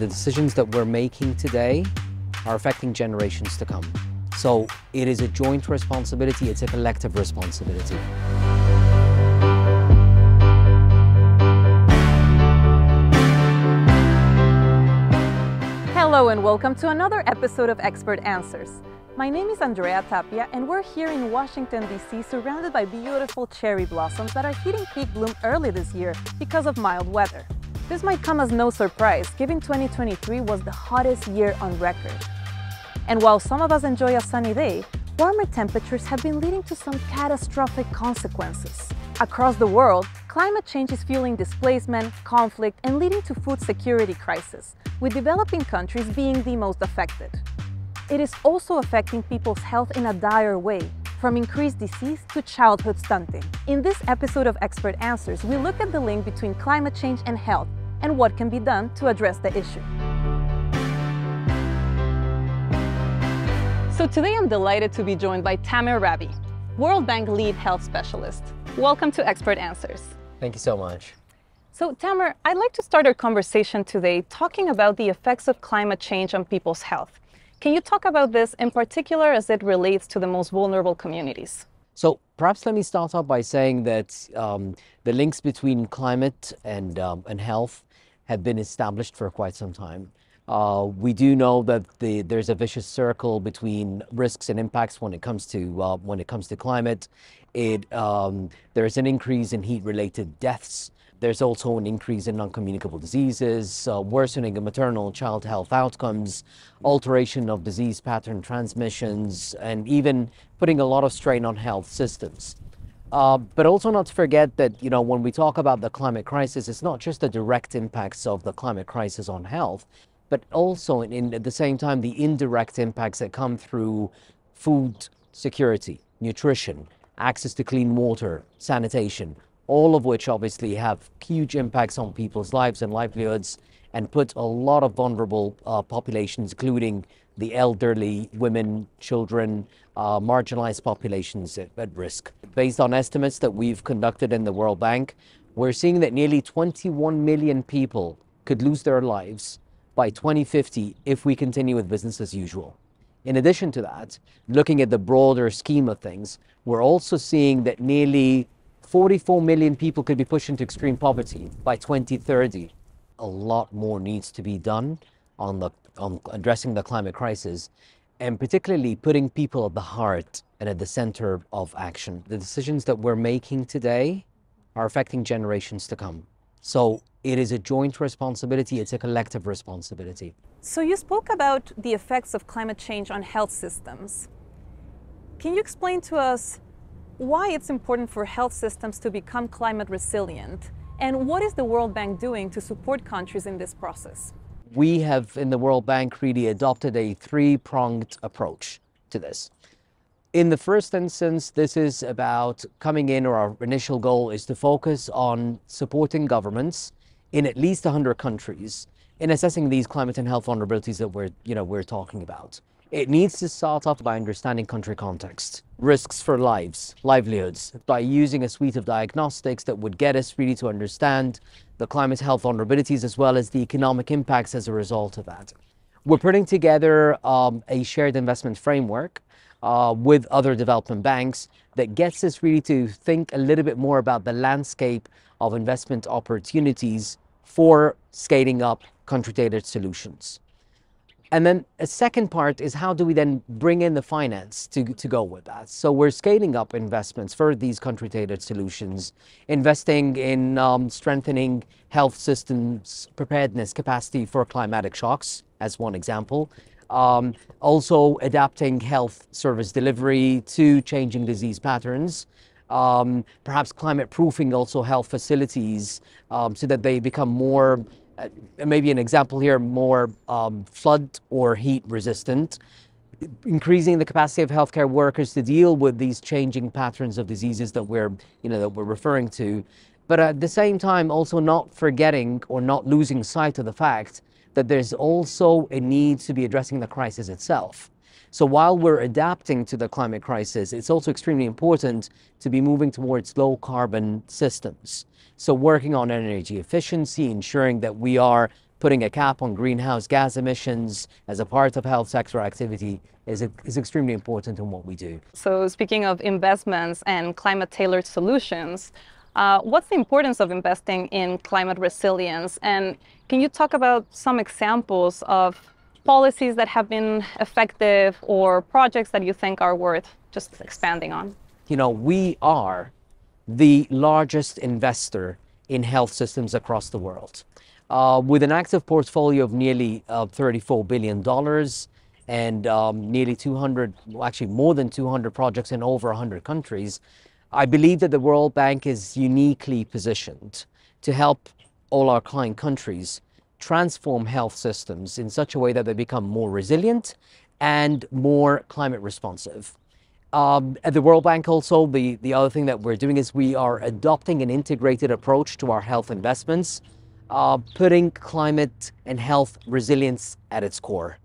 the decisions that we're making today are affecting generations to come. So it is a joint responsibility, it's a collective responsibility. Hello and welcome to another episode of Expert Answers. My name is Andrea Tapia, and we're here in Washington, D.C., surrounded by beautiful cherry blossoms that are hitting peak bloom early this year because of mild weather. This might come as no surprise, given 2023 was the hottest year on record. And while some of us enjoy a sunny day, warmer temperatures have been leading to some catastrophic consequences. Across the world, climate change is fueling displacement, conflict, and leading to food security crisis, with developing countries being the most affected. It is also affecting people's health in a dire way, from increased disease to childhood stunting. In this episode of Expert Answers, we look at the link between climate change and health and what can be done to address the issue. So today I'm delighted to be joined by Tamer Rabi, World Bank Lead Health Specialist. Welcome to Expert Answers. Thank you so much. So Tamer, I'd like to start our conversation today talking about the effects of climate change on people's health. Can you talk about this in particular as it relates to the most vulnerable communities? So perhaps let me start off by saying that um, the links between climate and um, and health have been established for quite some time. Uh, we do know that the, there's a vicious circle between risks and impacts when it comes to uh, when it comes to climate. It um, there's an increase in heat-related deaths. There's also an increase in non-communicable diseases, uh, worsening of maternal and child health outcomes, alteration of disease pattern transmissions, and even putting a lot of strain on health systems. Uh, but also not to forget that, you know, when we talk about the climate crisis, it's not just the direct impacts of the climate crisis on health, but also in, in, at the same time, the indirect impacts that come through food security, nutrition, access to clean water, sanitation, all of which obviously have huge impacts on people's lives and livelihoods and put a lot of vulnerable uh, populations, including the elderly, women, children, uh, marginalized populations at, at risk. Based on estimates that we've conducted in the World Bank, we're seeing that nearly 21 million people could lose their lives by 2050 if we continue with business as usual. In addition to that, looking at the broader scheme of things, we're also seeing that nearly 44 million people could be pushed into extreme poverty by 2030. A lot more needs to be done on, the, on addressing the climate crisis and particularly putting people at the heart and at the center of action. The decisions that we're making today are affecting generations to come. So it is a joint responsibility, it's a collective responsibility. So you spoke about the effects of climate change on health systems. Can you explain to us why it's important for health systems to become climate resilient? And what is the World Bank doing to support countries in this process? We have, in the World Bank, really adopted a three pronged approach to this. In the first instance, this is about coming in, or our initial goal is to focus on supporting governments in at least 100 countries in assessing these climate and health vulnerabilities that we're, you know, we're talking about. It needs to start off by understanding country context, risks for lives, livelihoods, by using a suite of diagnostics that would get us really to understand the climate health vulnerabilities as well as the economic impacts as a result of that. We're putting together um, a shared investment framework uh, with other development banks that gets us really to think a little bit more about the landscape of investment opportunities for scaling up country tailored solutions. And then a second part is how do we then bring in the finance to, to go with that? So we're scaling up investments for these country tailored solutions, investing in um, strengthening health systems preparedness capacity for climatic shocks, as one example, um, also adapting health service delivery to changing disease patterns. Um, perhaps climate proofing also health facilities um, so that they become more, uh, maybe an example here, more um, flood or heat resistant increasing the capacity of healthcare workers to deal with these changing patterns of diseases that we're you know that we're referring to but at the same time also not forgetting or not losing sight of the fact that there's also a need to be addressing the crisis itself. So while we're adapting to the climate crisis, it's also extremely important to be moving towards low carbon systems. So working on energy efficiency, ensuring that we are putting a cap on greenhouse gas emissions as a part of health sector activity is, is extremely important in what we do. So speaking of investments and climate tailored solutions, uh, what's the importance of investing in climate resilience? And can you talk about some examples of policies that have been effective or projects that you think are worth just expanding on? You know, we are the largest investor in health systems across the world. Uh, with an active portfolio of nearly uh, $34 billion and um, nearly 200, actually more than 200 projects in over 100 countries, I believe that the World Bank is uniquely positioned to help all our client countries transform health systems in such a way that they become more resilient and more climate responsive. Um, at the World Bank also, the, the other thing that we're doing is we are adopting an integrated approach to our health investments, uh, putting climate and health resilience at its core.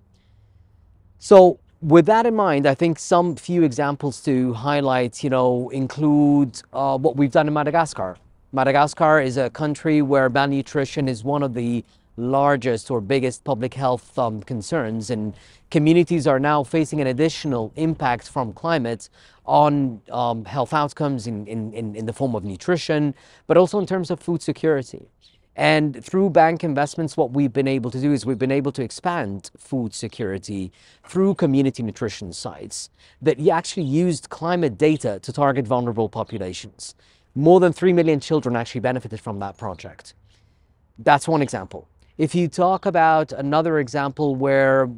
So with that in mind, I think some few examples to highlight, you know, include uh, what we've done in Madagascar. Madagascar is a country where malnutrition is one of the largest or biggest public health um, concerns, and communities are now facing an additional impact from climate on um, health outcomes in, in, in the form of nutrition, but also in terms of food security. And through bank investments, what we've been able to do is we've been able to expand food security through community nutrition sites that actually used climate data to target vulnerable populations. More than 3 million children actually benefited from that project. That's one example. If you talk about another example where,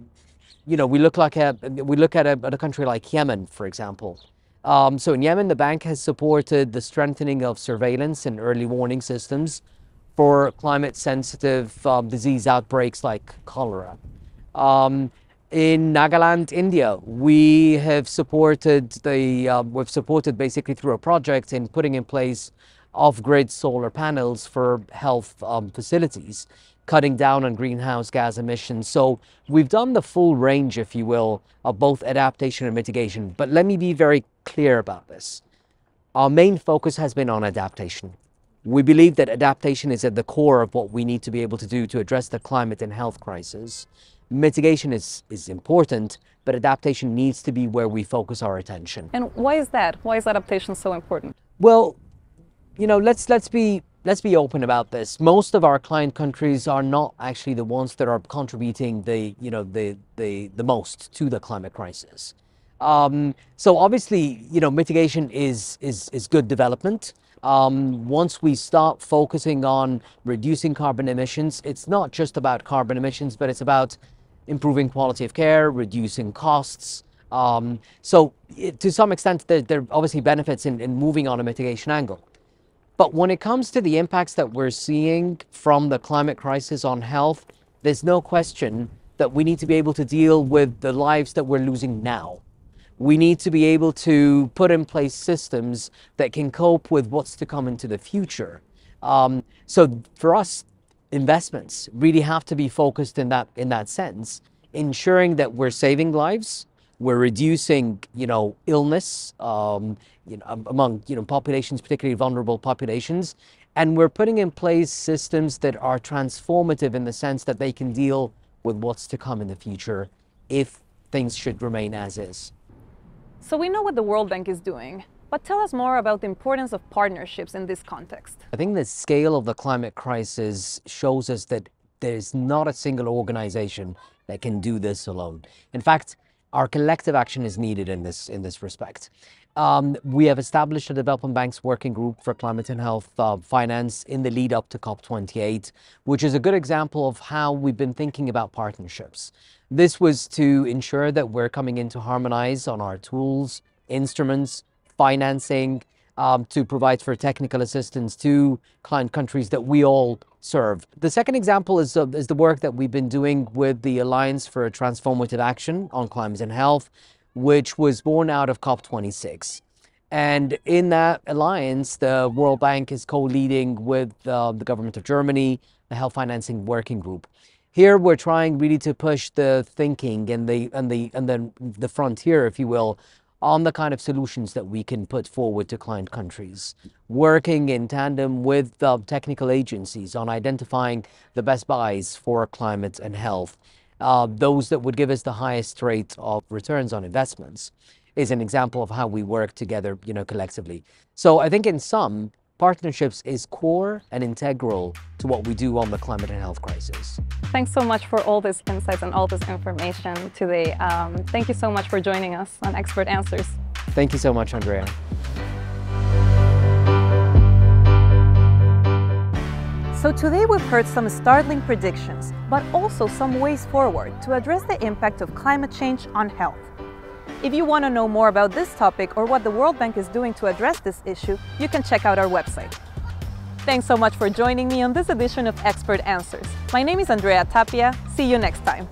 you know, we look, like a, we look at, a, at a country like Yemen, for example, um, so in Yemen, the bank has supported the strengthening of surveillance and early warning systems for climate sensitive um, disease outbreaks like cholera. Um, in Nagaland, India, we have supported the uh, we've supported basically through a project in putting in place off-grid solar panels for health um, facilities, cutting down on greenhouse gas emissions. So we've done the full range, if you will, of both adaptation and mitigation. But let me be very clear about this. Our main focus has been on adaptation. We believe that adaptation is at the core of what we need to be able to do to address the climate and health crisis. Mitigation is, is important, but adaptation needs to be where we focus our attention. And why is that? Why is adaptation so important? Well, you know, let's, let's be let's be open about this. Most of our client countries are not actually the ones that are contributing the, you know, the, the, the most to the climate crisis. Um, so obviously, you know, mitigation is, is, is good development um, once we start focusing on reducing carbon emissions, it's not just about carbon emissions, but it's about improving quality of care, reducing costs. Um, so it, to some extent, there, there are obviously benefits in, in moving on a mitigation angle. But when it comes to the impacts that we're seeing from the climate crisis on health, there's no question that we need to be able to deal with the lives that we're losing now we need to be able to put in place systems that can cope with what's to come into the future. Um, so for us, investments really have to be focused in that in that sense, ensuring that we're saving lives, we're reducing you know illness um, you know, among you know populations, particularly vulnerable populations, and we're putting in place systems that are transformative in the sense that they can deal with what's to come in the future if things should remain as is. So we know what the World Bank is doing, but tell us more about the importance of partnerships in this context. I think the scale of the climate crisis shows us that there's not a single organization that can do this alone. In fact, our collective action is needed in this in this respect. Um, we have established a Development Bank's Working Group for Climate and Health uh, Finance in the lead up to COP28, which is a good example of how we've been thinking about partnerships. This was to ensure that we're coming in to harmonize on our tools, instruments, financing, um, to provide for technical assistance to client countries that we all serve. The second example is, uh, is the work that we've been doing with the Alliance for Transformative Action on Climate and Health which was born out of COP26. And in that alliance, the World Bank is co leading with uh, the government of Germany, the Health Financing Working Group. Here, we're trying really to push the thinking and the, and, the, and the, the frontier, if you will, on the kind of solutions that we can put forward to client countries, working in tandem with the technical agencies on identifying the best buys for climate and health uh, those that would give us the highest rate of returns on investments is an example of how we work together, you know, collectively. So I think in sum, partnerships is core and integral to what we do on the climate and health crisis. Thanks so much for all these insights and all this information today. Um, thank you so much for joining us on Expert Answers. Thank you so much, Andrea. So today we've heard some startling predictions, but also some ways forward to address the impact of climate change on health. If you want to know more about this topic or what the World Bank is doing to address this issue, you can check out our website. Thanks so much for joining me on this edition of Expert Answers. My name is Andrea Tapia. See you next time.